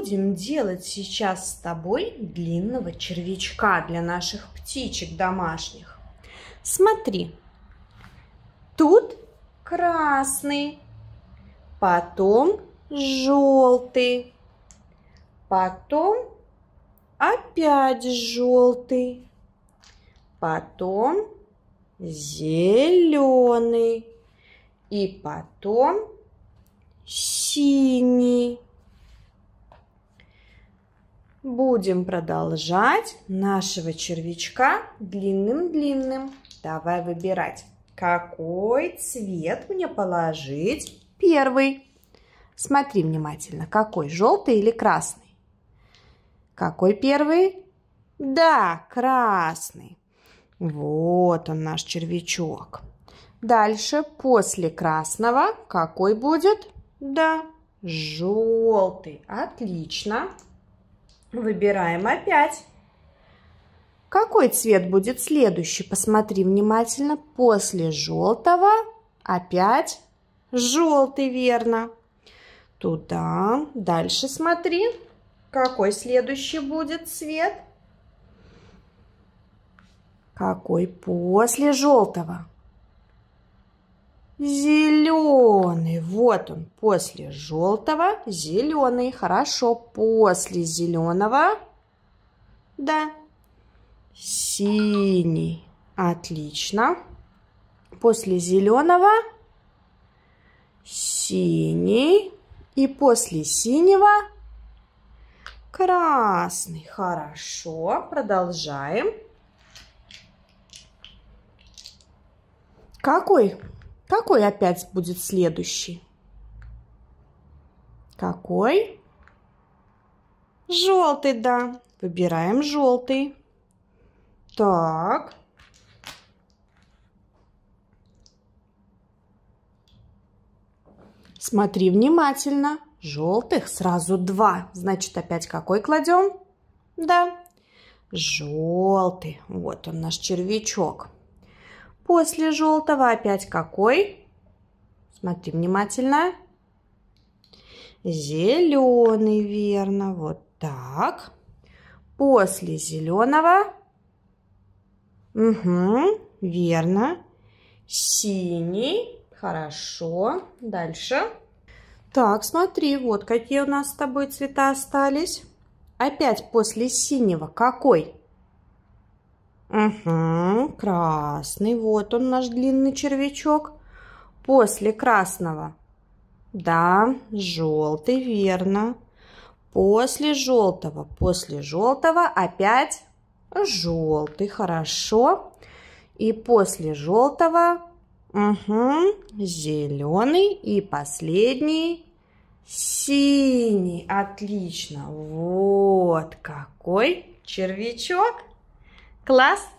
будем делать сейчас с тобой длинного червячка для наших птичек домашних. Смотри, тут красный, потом желтый, потом опять желтый, потом зеленый и потом синий будем продолжать нашего червячка длинным-длинным. Давай выбирать, какой цвет мне положить первый. Смотри внимательно, какой, желтый или красный? Какой первый? Да, красный. Вот он наш червячок. Дальше, после красного, какой будет? Да, желтый. Отлично. Выбираем опять. Какой цвет будет следующий? Посмотри внимательно. После желтого опять желтый, верно. Туда. Дальше смотри. Какой следующий будет цвет? Какой после желтого? Зеленый. Вот он. После желтого зеленый. Хорошо. После зеленого. Да. Синий. Отлично. После зеленого. Синий. И после синего. Красный. Хорошо. Продолжаем. Какой какой опять будет следующий? Какой? Желтый, да. Выбираем желтый. Так. Смотри внимательно. Желтых сразу два. Значит, опять какой кладем? Да. Желтый. Вот он наш червячок. После желтого опять какой? Смотри внимательно. Зеленый, верно. Вот так. После зеленого. Угу, верно. Синий. Хорошо. Дальше. Так, смотри, вот какие у нас с тобой цвета остались. Опять после синего какой? Угу, красный. Вот он наш длинный червячок. После красного. Да, желтый, верно. После желтого. После желтого опять желтый. Хорошо. И после желтого угу, зеленый. И последний синий. Отлично. Вот какой червячок. Class